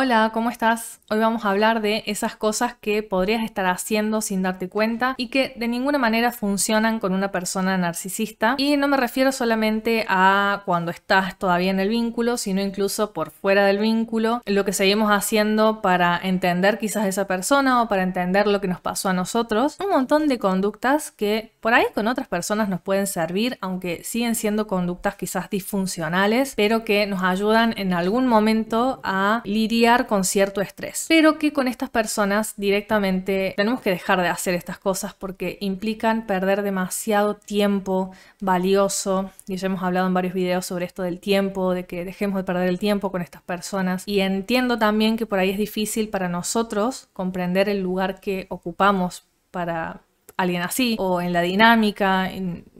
Hola, ¿cómo estás? Hoy vamos a hablar de esas cosas que podrías estar haciendo sin darte cuenta y que de ninguna manera funcionan con una persona narcisista. Y no me refiero solamente a cuando estás todavía en el vínculo, sino incluso por fuera del vínculo, lo que seguimos haciendo para entender quizás a esa persona o para entender lo que nos pasó a nosotros. Un montón de conductas que por ahí con otras personas nos pueden servir, aunque siguen siendo conductas quizás disfuncionales, pero que nos ayudan en algún momento a lidiar con cierto estrés, pero que con estas personas directamente tenemos que dejar de hacer estas cosas porque implican perder demasiado tiempo valioso, y ya hemos hablado en varios videos sobre esto del tiempo, de que dejemos de perder el tiempo con estas personas, y entiendo también que por ahí es difícil para nosotros comprender el lugar que ocupamos para alguien así, o en la dinámica,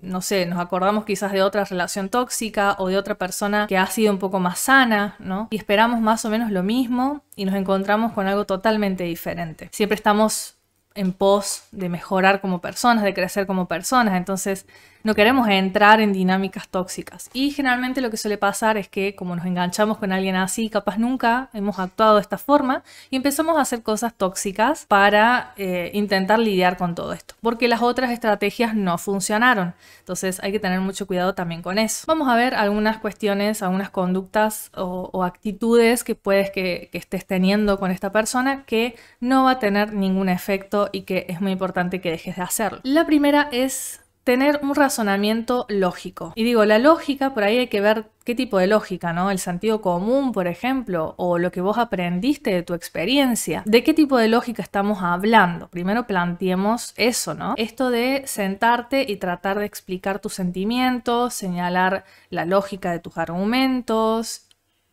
no sé, nos acordamos quizás de otra relación tóxica o de otra persona que ha sido un poco más sana, ¿no? Y esperamos más o menos lo mismo y nos encontramos con algo totalmente diferente. Siempre estamos en pos de mejorar como personas, de crecer como personas, entonces no queremos entrar en dinámicas tóxicas. Y generalmente lo que suele pasar es que como nos enganchamos con alguien así, capaz nunca hemos actuado de esta forma y empezamos a hacer cosas tóxicas para eh, intentar lidiar con todo esto. Porque las otras estrategias no funcionaron. Entonces hay que tener mucho cuidado también con eso. Vamos a ver algunas cuestiones, algunas conductas o, actitudes que puedes que estés teniendo con esta persona que no va a tener ningún efecto y que es muy importante que dejes de hacerlo. La primera es tener un razonamiento lógico. Y digo, la lógica, por ahí hay que ver qué tipo de lógica, ¿no? El sentido común, por ejemplo, o lo que vos aprendiste de tu experiencia. ¿De qué tipo de lógica estamos hablando? Primero planteemos eso, ¿no? Esto de sentarte y tratar de explicar tus sentimientos, señalar la lógica de tus argumentos,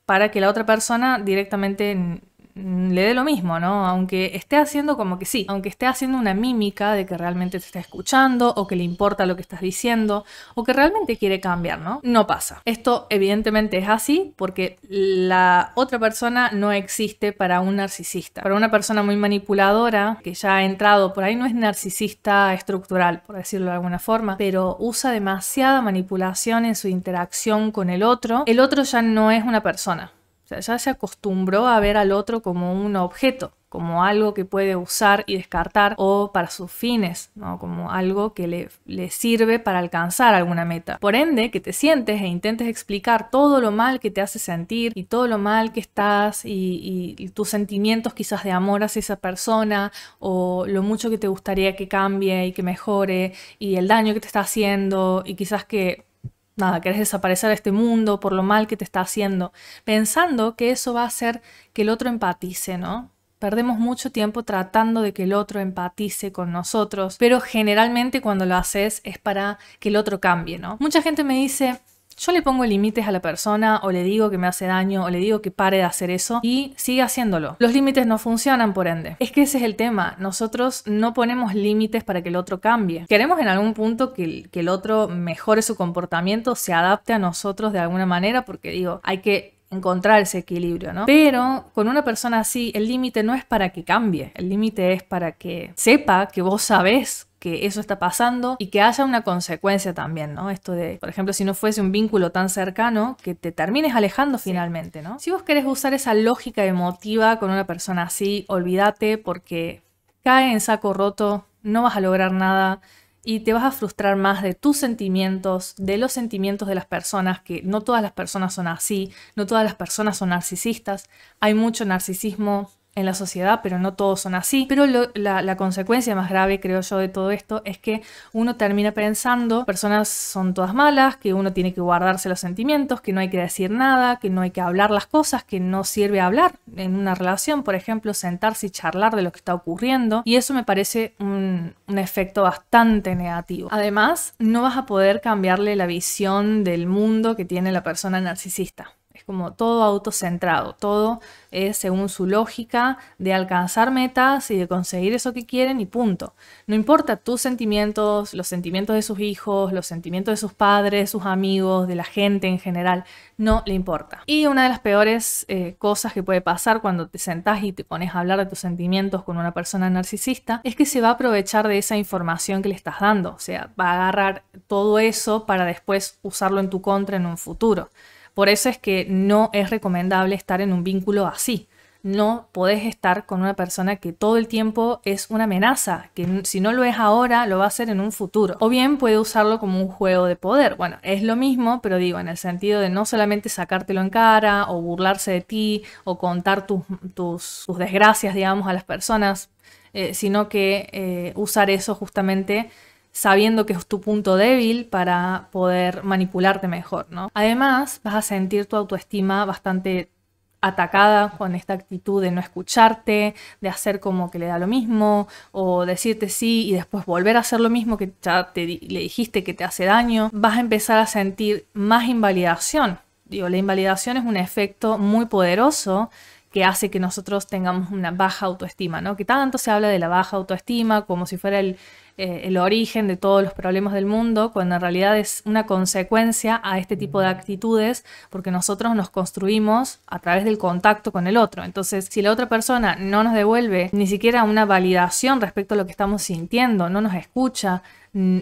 para que la otra persona directamente Mm, le dé lo mismo, ¿no? Aunque esté haciendo como que sí, aunque esté haciendo una mímica de que realmente te está escuchando o que le importa lo que estás diciendo o que realmente quiere cambiar, ¿no? No pasa. Esto evidentemente es así porque la otra persona no existe para un narcisista. Para una persona muy manipuladora que ya ha entrado por ahí no es narcisista estructural, por decirlo de alguna forma, pero usa demasiada manipulación en su interacción con el otro. El otro ya no es una persona o sea, ya se acostumbró a ver al otro como un objeto, como algo que puede usar y descartar o para sus fines, ¿no? como algo que le, le, sirve para alcanzar alguna meta. Por ende, que te sientes e intentes explicar todo lo mal que te hace sentir y todo lo mal que estás y tus sentimientos quizás de amor hacia esa persona o lo mucho que te gustaría que cambie y que mejore y el daño que te está haciendo y quizás que nada, querés desaparecer de este mundo por lo mal que te está haciendo, pensando que eso va a hacer que el otro empatice, ¿no? Perdemos mucho tiempo tratando de que el otro empatice con nosotros, pero generalmente cuando lo haces es para que el otro cambie, ¿no? Mucha gente me dice, yo le pongo límites a la persona o le digo que me hace daño o le digo que pare de hacer eso y sigue haciéndolo. Los límites no funcionan por ende. Es que ese es el tema. Nosotros no ponemos límites para que el otro cambie. Queremos en algún punto que el, que el otro mejore su comportamiento, se adapte a nosotros de alguna manera porque digo, hay que encontrar ese equilibrio, ¿no? Pero con una persona así, el límite no es para que cambie, el límite es para que sepa que vos sabés que eso está pasando y que haya una consecuencia también, ¿no? Esto de, por ejemplo, si no fuese un vínculo tan cercano, que te termines alejando finalmente, ¿no? Si vos querés usar esa lógica emotiva con una persona así, olvídate porque cae en saco roto, no vas a lograr nada y te vas a frustrar más de tus sentimientos, de los sentimientos de las personas, que no todas las personas son así, no todas las personas son narcisistas, hay mucho narcisismo en la sociedad, pero no todos son así. Pero la, consecuencia más grave, creo yo, de todo esto es que uno termina pensando, personas son todas malas, que uno tiene que guardarse los sentimientos, que no hay que decir nada, que no hay que hablar las cosas, que no sirve hablar en una relación, por ejemplo, sentarse y charlar de lo que está ocurriendo. Y eso me parece un efecto bastante negativo. Además, no vas a poder cambiarle la visión del mundo que tiene la persona narcisista como todo autocentrado, todo es según su lógica de alcanzar metas y de conseguir eso que quieren y punto. No importa tus sentimientos, los sentimientos de sus hijos, los sentimientos de sus padres, sus amigos, de la gente en general, no le importa. Y una de las peores eh, cosas que puede pasar cuando te sentás y te pones a hablar de tus sentimientos con una persona narcisista es que se va a aprovechar de esa información que le estás dando, o sea, va a agarrar todo eso para después usarlo en tu contra en un futuro. Por eso es que no es recomendable estar en un vínculo así. No podés estar con una persona que todo el tiempo es una amenaza, que si no lo es ahora, lo va a ser en un futuro. O bien puede usarlo como un juego de poder. Bueno, es lo mismo, pero digo, en el sentido de no solamente sacártelo en cara o burlarse de ti o contar tus, desgracias, digamos, a las personas, eh, sino que eh, usar eso justamente sabiendo que es tu punto débil para poder manipularte mejor, ¿no? Además, vas a sentir tu autoestima bastante atacada con esta actitud de no escucharte, de hacer como que le da lo mismo, o decirte sí y después volver a hacer lo mismo que ya te, le dijiste que te hace daño, vas a empezar a sentir más invalidación. Digo, la invalidación es un efecto muy poderoso que hace que nosotros tengamos una baja autoestima, ¿no? Que tanto se habla de la baja autoestima como si fuera el, eh, el origen de todos los problemas del mundo, cuando en realidad es una consecuencia a este tipo de actitudes, porque nosotros nos construimos a través del contacto con el otro. Entonces, si la otra persona no nos devuelve ni siquiera una validación respecto a lo que estamos sintiendo, no nos escucha,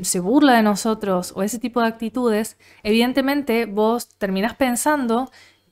se burla de nosotros o ese tipo de actitudes, evidentemente vos terminás pensando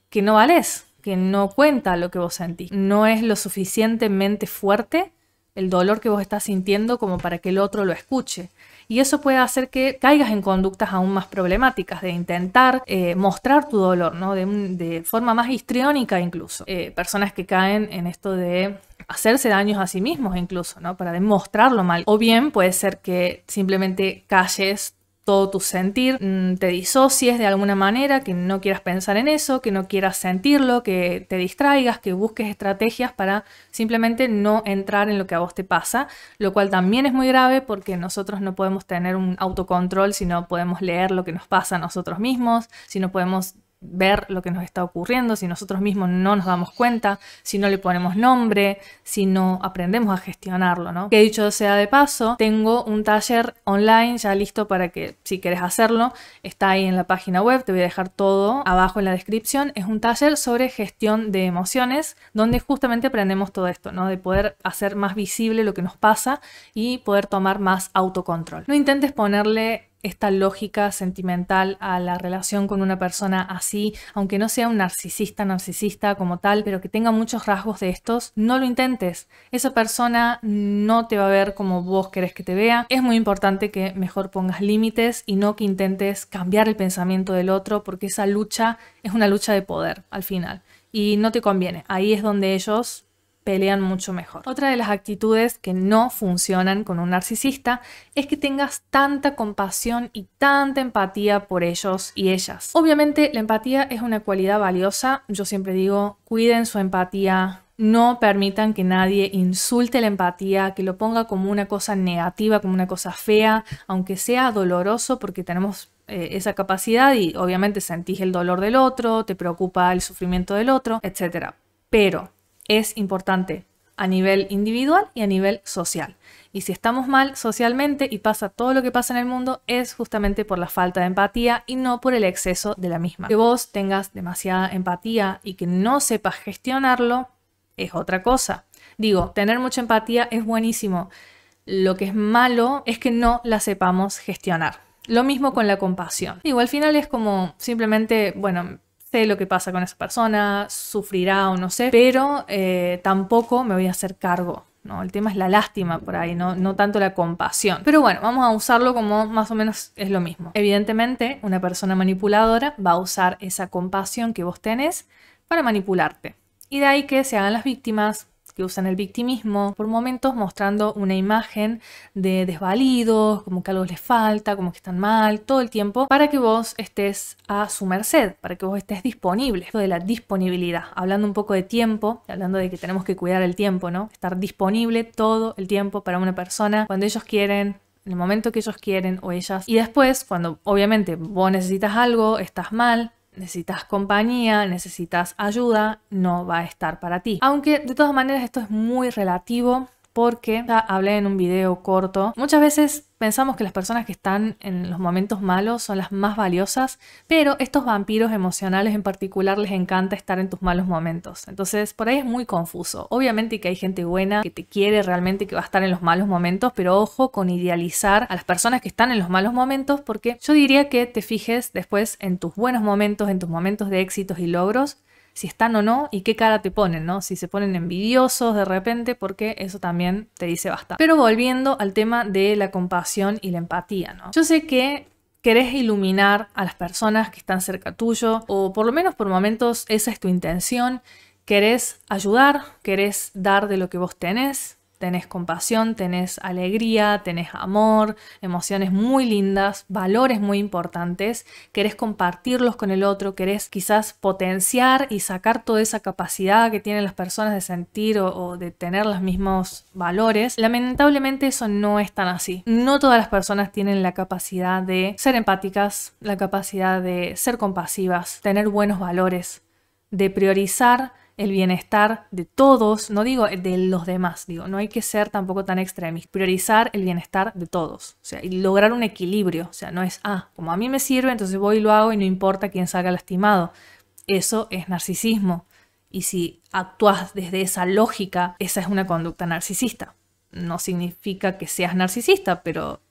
que no valés, que no cuenta lo que vos sentís. No es lo suficientemente fuerte el dolor que vos estás sintiendo como para que el otro lo escuche. Y eso puede hacer que caigas en conductas aún más problemáticas, de intentar eh, mostrar tu dolor, ¿no? De, forma más histriónica incluso. Eh, personas que caen en esto de hacerse daños a sí mismos incluso, ¿no? Para demostrarlo mal. O bien puede ser que simplemente calles todo tu sentir, mm, te disocies de alguna manera, que no quieras pensar en eso, que no quieras sentirlo, que te distraigas, que busques estrategias para simplemente no entrar en lo que a vos te pasa, lo cual también es muy grave porque nosotros no podemos tener un autocontrol si no podemos leer lo que nos pasa a nosotros mismos, si no podemos ver lo que nos está ocurriendo, si nosotros mismos no nos damos cuenta, si no le ponemos nombre, si no aprendemos a gestionarlo, ¿no? Que dicho sea de paso, tengo un taller online ya listo para que si quieres hacerlo, está ahí en la página web, te voy a dejar todo abajo en la descripción, es un taller sobre gestión de emociones, donde justamente aprendemos todo esto, ¿no? De poder hacer más visible lo que nos pasa y poder tomar más autocontrol. No intentes ponerle esta lógica sentimental a la relación con una persona así, aunque no sea un narcisista, narcisista como tal, pero que tenga muchos rasgos de estos, no lo intentes. Esa persona no te va a ver como vos querés que te vea. Es muy importante que mejor pongas límites y no que intentes cambiar el pensamiento del otro, porque esa lucha es una lucha de poder al final. Y no te conviene. Ahí es donde ellos pelean mucho mejor. Otra de las actitudes que no funcionan con un narcisista es que tengas tanta compasión y tanta empatía por ellos y ellas. Obviamente la empatía es una cualidad valiosa, yo siempre digo, cuiden su empatía, no permitan que nadie insulte la empatía, que lo ponga como una cosa negativa, como una cosa fea, aunque sea doloroso porque tenemos eh, esa capacidad y obviamente sentís el dolor del otro, te preocupa el sufrimiento del otro, etc. Pero es importante a nivel individual y a nivel social. Y si estamos mal socialmente y pasa todo lo que pasa en el mundo, es justamente por la falta de empatía y no por el exceso de la misma. Que vos tengas demasiada empatía y que no sepas gestionarlo es otra cosa. Digo, tener mucha empatía es buenísimo. Lo que es malo es que no la sepamos gestionar. Lo mismo con la compasión. Digo, al final es como simplemente, bueno, sé lo que pasa con esa persona, sufrirá o no sé, pero eh, tampoco me voy a hacer cargo. No, el tema es la lástima por ahí, no, no tanto la compasión. Pero bueno, vamos a usarlo como más o menos es lo mismo. Evidentemente, una persona manipuladora va a usar esa compasión que vos tenés para manipularte. Y de ahí que se hagan las víctimas, que usan el victimismo, por momentos mostrando una imagen de desvalidos, como que algo les falta, como que están mal, todo el tiempo, para que vos estés a su merced, para que vos estés disponible. Esto de la disponibilidad, hablando un poco de tiempo, hablando de que tenemos que cuidar el tiempo, ¿no? Estar disponible todo el tiempo para una persona cuando ellos quieren, en el momento que ellos quieren o ellas. Y después, cuando obviamente vos necesitas algo, estás mal, necesitas compañía, necesitas ayuda, no va a estar para ti. Aunque de todas maneras esto es muy relativo porque ya hablé en un video corto. Muchas veces pensamos que las personas que están en los momentos malos son las más valiosas, pero estos vampiros emocionales en particular les encanta estar en tus malos momentos. Entonces, por ahí es muy confuso. Obviamente que hay gente buena que te quiere realmente que va a estar en los malos momentos, pero ojo con idealizar a las personas que están en los malos momentos porque yo diría que te fijes después en tus buenos momentos, en tus momentos de éxitos y logros si están o no y qué cara te ponen, ¿no? Si se ponen envidiosos de repente, porque eso también te dice basta. Pero volviendo al tema de la compasión y la empatía, ¿no? Yo sé que querés iluminar a las personas que están cerca tuyo, o por lo menos por momentos esa es tu intención, querés ayudar, querés dar de lo que vos tenés, tenés compasión, tenés alegría, tenés amor, emociones muy lindas, valores muy importantes, querés compartirlos con el otro, querés quizás potenciar y sacar toda esa capacidad que tienen las personas de sentir o, de tener los mismos valores. Lamentablemente eso no es tan así. No todas las personas tienen la capacidad de ser empáticas, la capacidad de ser compasivas, tener buenos valores, de priorizar el bienestar de todos, no digo de los demás, digo, no hay que ser tampoco tan extremis, priorizar el bienestar de todos, o sea, y lograr un equilibrio, o sea, no es, ah, como a mí me sirve, entonces voy y lo hago y no importa quién salga lastimado, eso es narcisismo, y si actúas desde esa lógica, esa es una conducta narcisista, no significa que seas narcisista, pero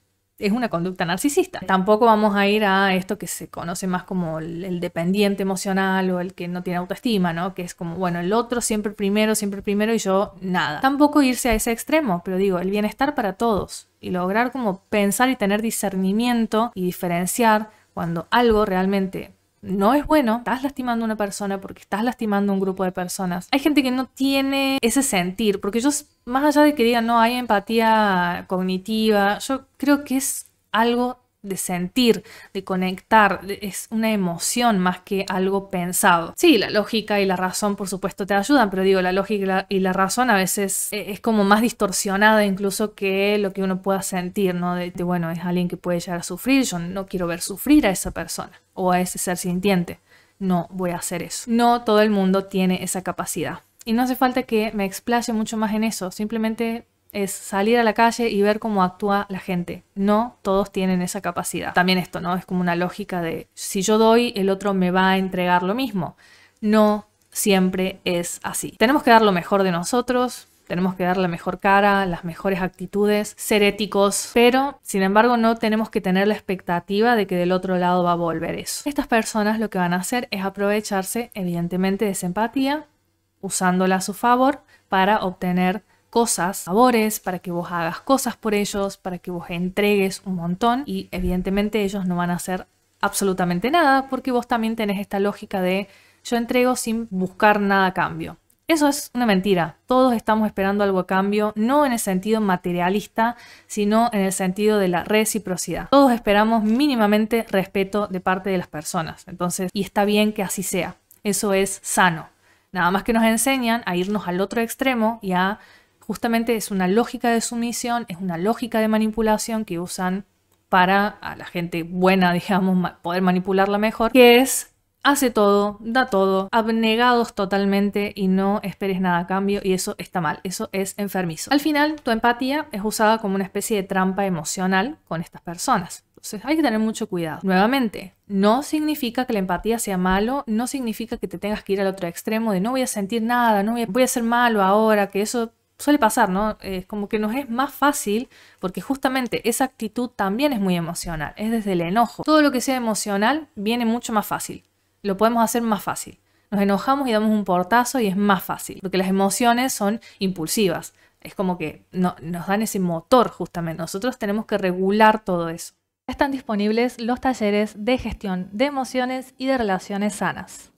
es una conducta narcisista. Tampoco vamos a ir a esto que se conoce más como el, dependiente emocional o el que no tiene autoestima, ¿no? Que es como, bueno, el otro siempre primero, siempre primero y yo nada. Tampoco irse a ese extremo, pero digo, el bienestar para todos y lograr como pensar y tener discernimiento y diferenciar cuando algo realmente no es bueno, estás lastimando a una persona porque estás lastimando a un grupo de personas. Hay gente que no tiene ese sentir, porque yo, más allá de que digan, no, hay empatía cognitiva, yo creo que es algo de sentir, de conectar, es una emoción más que algo pensado. Sí, la lógica y la razón por supuesto te ayudan, pero digo, la lógica y la, razón a veces eh, es como más distorsionada incluso que lo que uno pueda sentir, ¿no? De, bueno, es alguien que puede llegar a sufrir, yo no quiero ver sufrir a esa persona o a ese ser sintiente, no voy a hacer eso. No todo el mundo tiene esa capacidad. Y no hace falta que me explaye mucho más en eso, simplemente es salir a la calle y ver cómo actúa la gente. No todos tienen esa capacidad. También esto, ¿no? Es como una lógica de si yo doy, el otro me va a entregar lo mismo. No siempre es así. Tenemos que dar lo mejor de nosotros, tenemos que dar la mejor cara, las mejores actitudes, ser éticos, pero sin embargo no tenemos que tener la expectativa de que del otro lado va a volver eso. Estas personas lo que van a hacer es aprovecharse evidentemente de esa empatía, usándola a su favor para obtener cosas, sabores, para que vos hagas cosas por ellos, para que vos entregues un montón y evidentemente ellos no van a hacer absolutamente nada porque vos también tenés esta lógica de yo entrego sin buscar nada a cambio. Eso es una mentira. Todos estamos esperando algo a cambio, no en el sentido materialista, sino en el sentido de la reciprocidad. Todos esperamos mínimamente respeto de parte de las personas. Entonces, y está bien que así sea. Eso es sano. Nada más que nos enseñan a irnos al otro extremo y a justamente es una lógica de sumisión, es una lógica de manipulación que usan para a la gente buena, digamos, poder manipularla mejor, que es hace todo, da todo, abnegados totalmente y no esperes nada a cambio y eso está mal, eso es enfermizo. Al final, tu empatía es usada como una especie de trampa emocional con estas personas. Entonces hay que tener mucho cuidado. Nuevamente, no significa que la empatía sea malo, no significa que te tengas que ir al otro extremo de no voy a sentir nada, no voy a, voy a ser malo ahora, que eso suele pasar, ¿no? Es como que nos es más fácil porque justamente esa actitud también es muy emocional, es desde el enojo. Todo lo que sea emocional viene mucho más fácil, lo podemos hacer más fácil. Nos enojamos y damos un portazo y es más fácil, porque las emociones son impulsivas, es como que nos dan ese motor justamente, nosotros tenemos que regular todo eso. Están disponibles los talleres de gestión de emociones y de relaciones sanas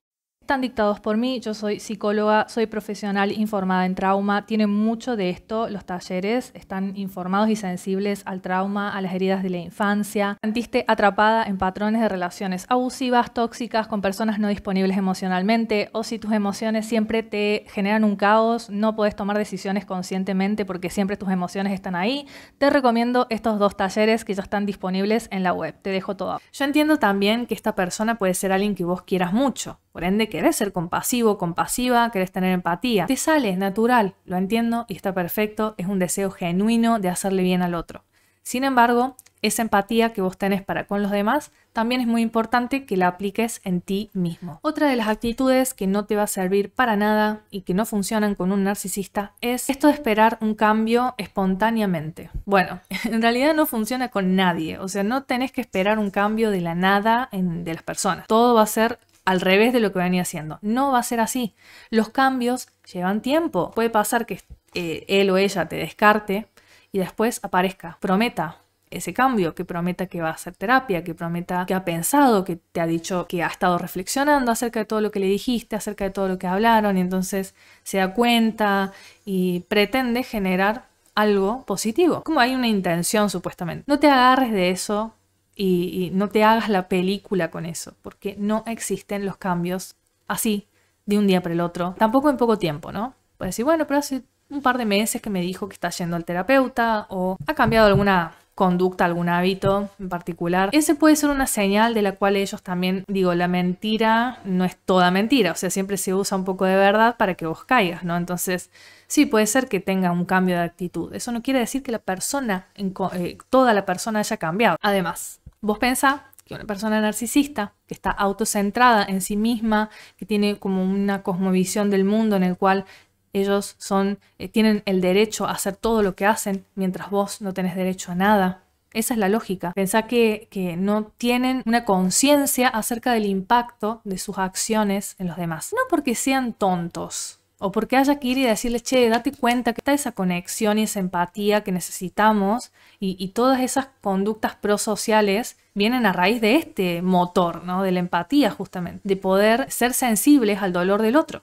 están dictados por mí, yo soy psicóloga, soy profesional informada en trauma, tienen mucho de esto los talleres, están informados y sensibles al trauma, a las heridas de la infancia. Sentiste atrapada en patrones de relaciones abusivas, tóxicas, con personas no disponibles emocionalmente, o si tus emociones siempre te generan un caos, no puedes tomar decisiones conscientemente porque siempre tus emociones están ahí, te recomiendo estos dos talleres que ya están disponibles en la web, te dejo todo. Yo entiendo también que esta persona puede ser alguien que vos quieras mucho por ende, querés ser compasivo, compasiva, querés tener empatía. Te sale, es natural, lo entiendo y está perfecto, es un deseo genuino de hacerle bien al otro. Sin embargo, esa empatía que vos tenés para con los demás también es muy importante que la apliques en ti mismo. Otra de las actitudes que no te va a servir para nada y que no funcionan con un narcisista es esto de esperar un cambio espontáneamente. Bueno, en realidad no funciona con nadie, o sea, no tenés que esperar un cambio de la nada en, de las personas. Todo va a ser al revés de lo que venía haciendo. No va a ser así. Los cambios llevan tiempo. Puede pasar que eh, él o ella te descarte y después aparezca, prometa ese cambio, que prometa que va a hacer terapia, que prometa que ha pensado, que te ha dicho que ha estado reflexionando acerca de todo lo que le dijiste, acerca de todo lo que hablaron, y entonces se da cuenta y pretende generar algo positivo, como hay una intención supuestamente. No te agarres de eso y, no te hagas la película con eso, porque no existen los cambios así, de un día para el otro, tampoco en poco tiempo, ¿no? Puedes decir, bueno, pero hace un par de meses que me dijo que está yendo al terapeuta o ha cambiado alguna conducta, algún hábito en particular. Ese puede ser una señal de la cual ellos también, digo, la mentira no es toda mentira, o sea, siempre se usa un poco de verdad para que vos caigas, ¿no? Entonces, sí, puede ser que tenga un cambio de actitud. Eso no quiere decir que la persona, eh, toda la persona haya cambiado. Además, Vos pensás que una persona narcisista, que está autocentrada en sí misma, que tiene como una cosmovisión del mundo en el cual ellos son, eh, tienen el derecho a hacer todo lo que hacen, mientras vos no tenés derecho a nada. Esa es la lógica. Pensá que no tienen una conciencia acerca del impacto de sus acciones en los demás. No porque sean tontos, o porque haya que ir y decirle, che, date cuenta que está esa conexión y esa empatía que necesitamos y, todas esas conductas prosociales vienen a raíz de este motor, ¿no? De la empatía justamente, de poder ser sensibles al dolor del otro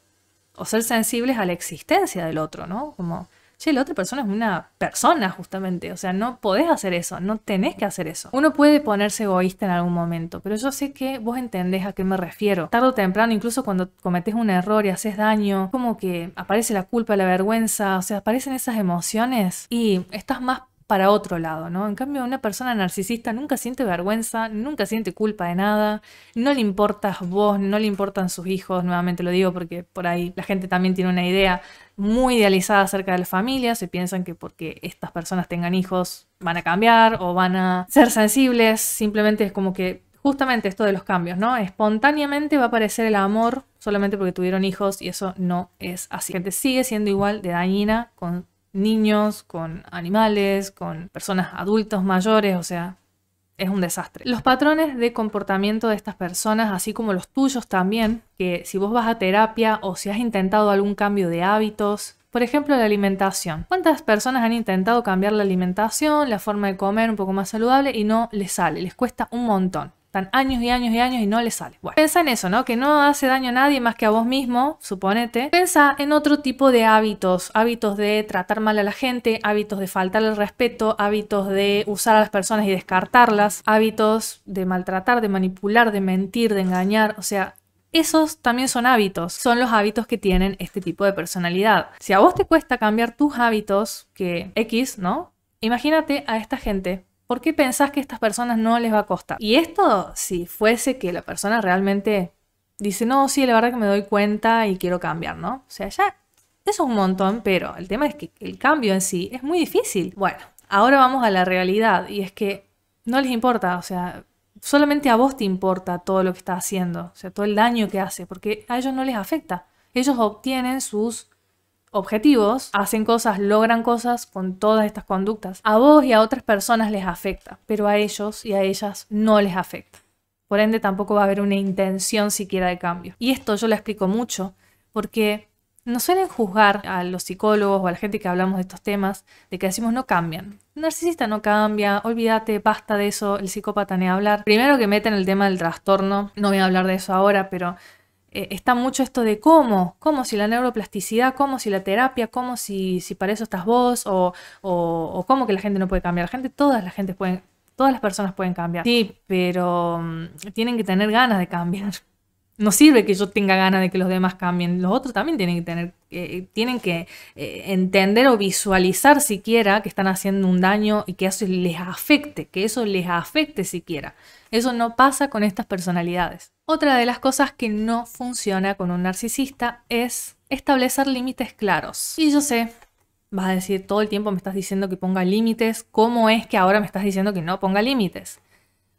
o ser sensibles a la existencia del otro, ¿no? Como che, la otra persona es una persona justamente, o sea, no podés hacer eso, no tenés que hacer eso. Uno puede ponerse egoísta en algún momento, pero yo sé que vos entendés a qué me refiero. Tarde o temprano, incluso cuando cometés un error y haces daño, como que aparece la culpa, la vergüenza, o sea, aparecen esas emociones y estás más para otro lado, ¿no? En cambio, una persona narcisista nunca siente vergüenza, nunca siente culpa de nada, no le importas vos, no le importan sus hijos, nuevamente lo digo porque por ahí la gente también tiene una idea muy idealizada acerca de la familia, se piensan que porque estas personas tengan hijos van a cambiar o van a ser sensibles, simplemente es como que justamente esto de los cambios, ¿no? Espontáneamente va a aparecer el amor solamente porque tuvieron hijos y eso no es así. La gente sigue siendo igual de dañina con niños, con animales, con personas adultos mayores, o sea, es un desastre. Los patrones de comportamiento de estas personas, así como los tuyos también, que si vos vas a terapia o si has intentado algún cambio de hábitos, por ejemplo, la alimentación. ¿Cuántas personas han intentado cambiar la alimentación, la forma de comer un poco más saludable y no les sale? Les cuesta un montón. Están años y años y años y no le sale. Bueno, piensa en eso, ¿no? Que no hace daño a nadie más que a vos mismo, suponete. Piensa en otro tipo de hábitos. Hábitos de tratar mal a la gente, hábitos de faltar el respeto, hábitos de usar a las personas y descartarlas, hábitos de maltratar, de manipular, de mentir, de engañar. O sea, esos también son hábitos, son los hábitos que tienen este tipo de personalidad. Si a vos te cuesta cambiar tus hábitos, que X, ¿no? Imagínate a esta gente ¿Por qué pensás que a estas personas no les va a costar? Y esto, si fuese que la persona realmente dice, no, sí, la verdad que me doy cuenta y quiero cambiar, ¿no? O sea, ya eso es un montón, pero el tema es que el cambio en sí es muy difícil. Bueno, ahora vamos a la realidad y es que no les importa, o sea, solamente a vos te importa todo lo que está haciendo, o sea, todo el daño que hace, porque a ellos no les afecta. Ellos obtienen sus objetivos, hacen cosas, logran cosas con todas estas conductas. A vos y a otras personas les afecta, pero a ellos y a ellas no les afecta. Por ende, tampoco va a haber una intención siquiera de cambio. Y esto yo lo explico mucho porque nos suelen juzgar a los psicólogos o a la gente que hablamos de estos temas de que decimos no cambian. narcisista no cambia, olvídate, basta de eso, el psicópata ni hablar. Primero que meten el tema del trastorno, no voy a hablar de eso ahora, pero eh, está mucho esto de cómo, cómo si la neuroplasticidad, cómo si la terapia, cómo si, para eso estás vos, o, cómo que la gente no puede cambiar. La gente, todas las gente pueden, todas las personas pueden cambiar. Sí, pero mm, tienen que tener ganas de cambiar. No sirve que yo tenga ganas de que los demás cambien. Los otros también tienen que tener, eh, eh, tienen que entender o visualizar siquiera que están haciendo un daño y que eso les afecte, que eso les afecte siquiera. Eso no pasa con estas personalidades. Otra de las cosas que no funciona con un narcisista es establecer límites claros. Y yo sé, vas a decir, todo el tiempo me estás diciendo que ponga límites, ¿cómo es que ahora me estás diciendo que no ponga límites?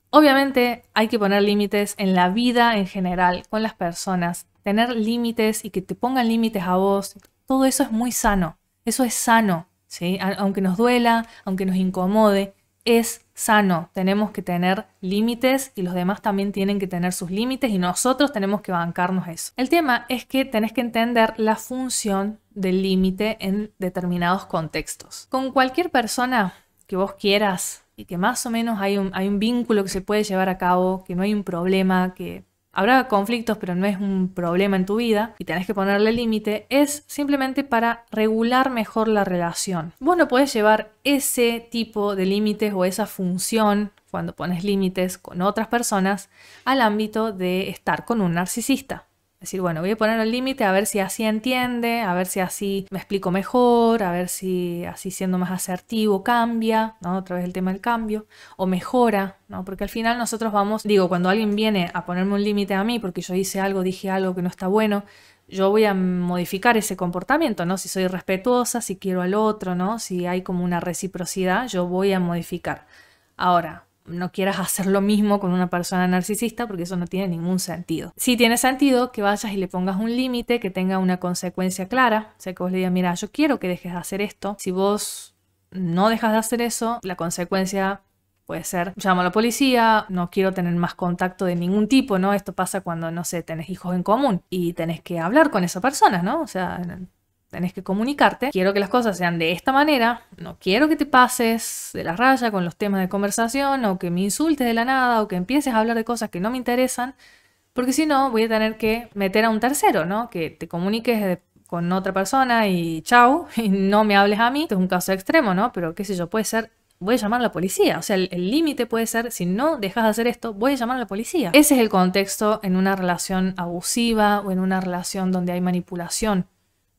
Obviamente hay que poner límites en la vida en general, con las personas. Tener límites y que te pongan límites a vos, todo eso es muy sano. Eso es sano, ¿sí? aunque nos duela, aunque nos incomode es sano. Tenemos que tener límites y los demás también tienen que tener sus límites y nosotros tenemos que bancarnos eso. El tema es que tenés que entender la función del límite en determinados contextos. Con cualquier persona que vos quieras y que más o menos hay un, hay un vínculo que se puede llevar a cabo, que no hay un problema, que habrá conflictos, pero no es un problema en tu vida y tenés que ponerle límite, es simplemente para regular mejor la relación. Vos no podés llevar ese tipo de límites o esa función cuando pones límites con otras personas al ámbito de estar con un narcisista decir, bueno, voy a poner el límite a ver si así entiende, a ver si así me explico mejor, a ver si así siendo más asertivo cambia, ¿no? Otra vez el tema del cambio, o mejora, ¿no? Porque al final nosotros vamos, digo, cuando alguien viene a ponerme un límite a mí porque yo hice algo, dije algo que no está bueno, yo voy a modificar ese comportamiento, ¿no? Si soy respetuosa, si quiero al otro, ¿no? Si hay como una reciprocidad, yo voy a modificar. Ahora, no quieras hacer lo mismo con una persona narcisista porque eso no tiene ningún sentido. Si tiene sentido que vayas y le pongas un límite, que tenga una consecuencia clara, o sea, que vos le digas, mira, yo quiero que dejes de hacer esto. Si vos no dejas de hacer eso, la consecuencia puede ser, llamo a la policía, no quiero tener más contacto de ningún tipo, ¿no? Esto pasa cuando, no sé, tenés hijos en común y tenés que hablar con esa persona, ¿no? O sea, tenés que comunicarte. Quiero que las cosas sean de esta manera. No quiero que te pases de la raya con los temas de conversación o que me insultes de la nada o que empieces a hablar de cosas que no me interesan. Porque si no, voy a tener que meter a un tercero, ¿no? Que te comuniques con otra persona y chau, y no me hables a mí. Esto es un caso extremo, ¿no? Pero qué sé yo, puede ser voy a llamar a la policía. O sea, el límite puede ser, si no dejas de hacer esto, voy a llamar a la policía. Ese es el contexto en una relación abusiva o en una relación donde hay manipulación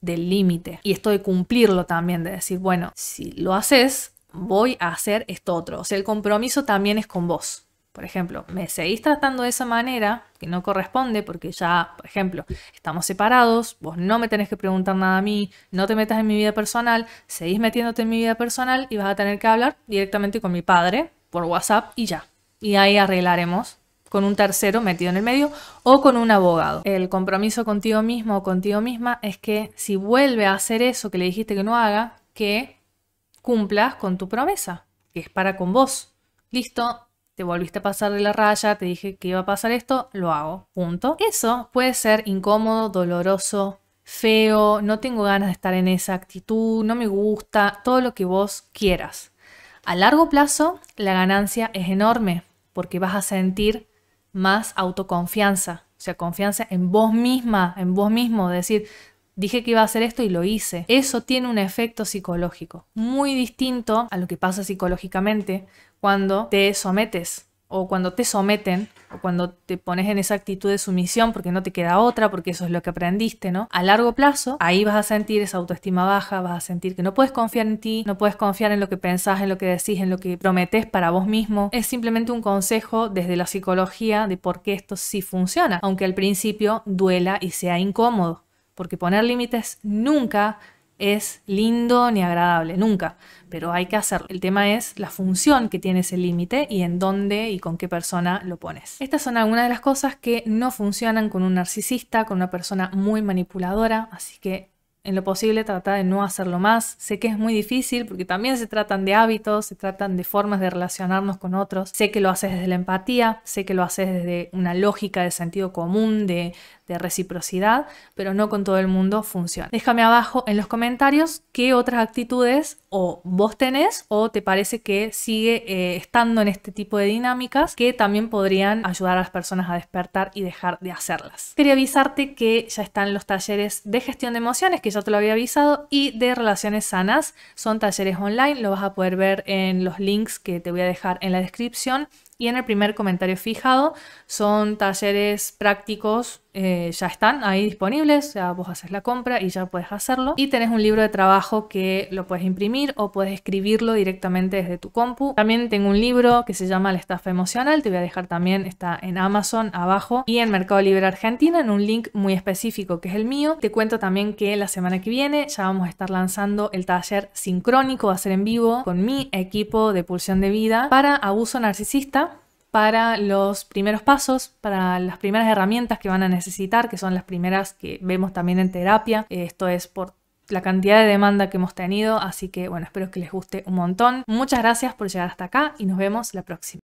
del límite. Y esto de cumplirlo también, de decir, bueno, si lo haces, voy a hacer esto otro. O sea, el compromiso también es con vos. Por ejemplo, me seguís tratando de esa manera, que no corresponde, porque ya, por ejemplo, estamos separados, vos no me tenés que preguntar nada a mí, no te metas en mi vida personal, seguís metiéndote en mi vida personal y vas a tener que hablar directamente con mi padre por WhatsApp y ya. Y ahí arreglaremos con un tercero metido en el medio o con un abogado. El compromiso contigo mismo o contigo misma es que si vuelve a hacer eso que le dijiste que no haga, que cumplas con tu promesa, que es para con vos. Listo, te volviste a pasar de la raya, te dije que iba a pasar esto, lo hago, punto. Eso puede ser incómodo, doloroso, feo, no tengo ganas de estar en esa actitud, no me gusta, todo lo que vos quieras. A largo plazo, la ganancia es enorme porque vas a sentir más autoconfianza, o sea, confianza en vos misma, en vos mismo, decir, Dije que iba a hacer esto y lo hice. Eso tiene un efecto psicológico muy distinto a lo que pasa psicológicamente cuando te sometes o cuando te someten, o cuando te pones en esa actitud de sumisión porque no te queda otra, porque eso es lo que aprendiste, ¿no? A largo plazo, ahí vas a sentir esa autoestima baja, vas a sentir que no puedes confiar en ti, no puedes confiar en lo que pensás, en lo que decís, en lo que prometes para vos mismo. Es simplemente un consejo desde la psicología de por qué esto sí funciona, aunque al principio duela y sea incómodo, porque poner límites nunca es lindo ni agradable, nunca, pero hay que hacerlo. El tema es la función que tiene ese límite y en dónde y con qué persona lo pones. Estas son algunas de las cosas que no funcionan con un narcisista, con una persona muy manipuladora, así que en lo posible trata de no hacerlo más. Sé que es muy difícil porque también se tratan de hábitos, se tratan de formas de relacionarnos con otros. Sé que lo haces desde la empatía, sé que lo haces desde una lógica de sentido común, de, reciprocidad, pero no con todo el mundo funciona. Déjame abajo en los comentarios qué otras actitudes o vos tenés o te parece que sigue eh, estando en este tipo de dinámicas que también podrían ayudar a las personas a despertar y dejar de hacerlas. Quería avisarte que ya están los talleres de gestión de emociones, que ya te lo había avisado, y de relaciones sanas. Son talleres online, lo vas a poder ver en los links que te voy a dejar en la descripción y en el primer comentario fijado son talleres prácticos, eh, ya están ahí disponibles, ya vos haces la compra y ya puedes hacerlo. Y tenés un libro de trabajo que lo puedes imprimir o puedes escribirlo directamente desde tu compu. También tengo un libro que se llama La estafa emocional, te voy a dejar también, está en Amazon abajo y en Mercado Libre Argentina en un link muy específico que es el mío. Te cuento también que la semana que viene ya vamos a estar lanzando el taller sincrónico, va a ser en vivo con mi equipo de pulsión de vida para abuso narcisista para los primeros pasos, para las primeras herramientas que van a necesitar, que son las primeras que vemos también en terapia. Eh, esto es por la cantidad de demanda que hemos tenido, así que bueno, espero que les guste un montón. Muchas gracias por llegar hasta acá y nos vemos la próxima.